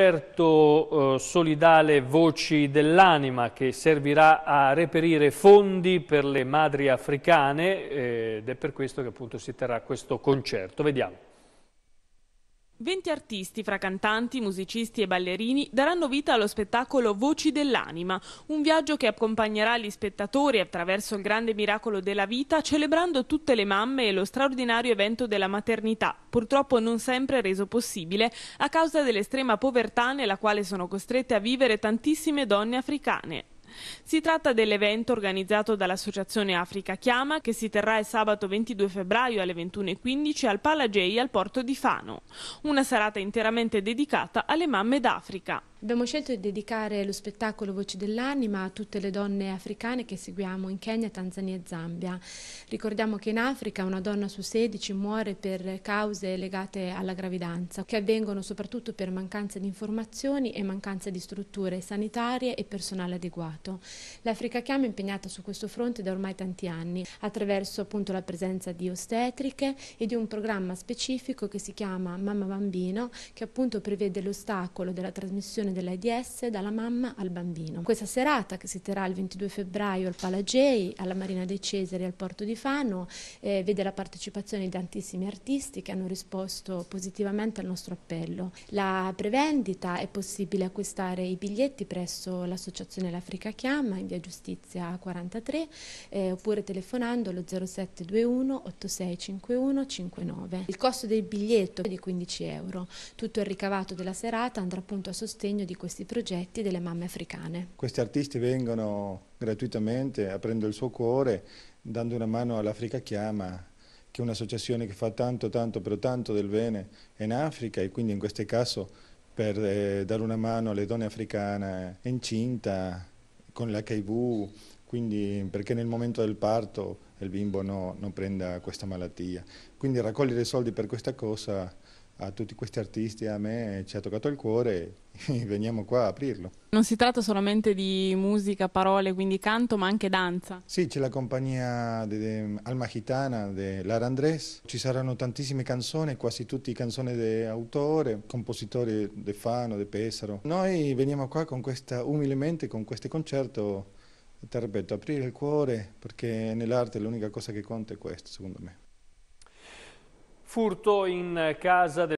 Certo eh, solidale Voci dell'Anima che servirà a reperire fondi per le madri africane eh, ed è per questo che appunto si terrà questo concerto. Vediamo. 20 artisti, fra cantanti, musicisti e ballerini, daranno vita allo spettacolo Voci dell'anima, un viaggio che accompagnerà gli spettatori attraverso il grande miracolo della vita, celebrando tutte le mamme e lo straordinario evento della maternità, purtroppo non sempre reso possibile a causa dell'estrema povertà nella quale sono costrette a vivere tantissime donne africane. Si tratta dell'evento organizzato dall'Associazione Africa Chiama che si terrà il sabato 22 febbraio alle 21.15 al Palagei al porto di Fano. Una serata interamente dedicata alle mamme d'Africa. Abbiamo scelto di dedicare lo spettacolo Voci dell'anima a tutte le donne africane che seguiamo in Kenya, Tanzania e Zambia. Ricordiamo che in Africa una donna su 16 muore per cause legate alla gravidanza, che avvengono soprattutto per mancanza di informazioni e mancanza di strutture sanitarie e personale adeguato. L'Africa Chiama è impegnata su questo fronte da ormai tanti anni, attraverso appunto la presenza di ostetriche e di un programma specifico che si chiama Mamma Bambino, che appunto prevede l'ostacolo della trasmissione trasmissione dell'AIDS dalla mamma al bambino. Questa serata che si terrà il 22 febbraio al Palagei, alla Marina dei Cesari al Porto di Fano, eh, vede la partecipazione di tantissimi artisti che hanno risposto positivamente al nostro appello. La prevendita è possibile acquistare i biglietti presso l'associazione L'Africa Chiama in via Giustizia 43 eh, oppure telefonando allo 0721 8651 59. Il costo del biglietto è di 15 euro. Tutto il ricavato della serata andrà appunto a sostegno bisogno di questi progetti delle mamme africane. Questi artisti vengono gratuitamente, aprendo il suo cuore, dando una mano all'Africa Chiama, che è un'associazione che fa tanto, tanto, però tanto del bene in Africa e quindi in questo caso per eh, dare una mano alle donne africane incinta, con l'HIV, quindi perché nel momento del parto il bimbo no, non prenda questa malattia. Quindi raccogliere soldi per questa cosa a tutti questi artisti, a me ci ha toccato il cuore, veniamo qua a aprirlo. Non si tratta solamente di musica, parole, quindi canto, ma anche danza. Sì, c'è la compagnia de, de, Alma Gitana di Lara Andrés, ci saranno tantissime canzoni, quasi tutte canzoni di autore, compositori di Fano, di Pesaro. Noi veniamo qua con questa, umilmente con questo concerto, ti ripeto, aprire il cuore, perché nell'arte l'unica cosa che conta è questo, secondo me. Furto in casa del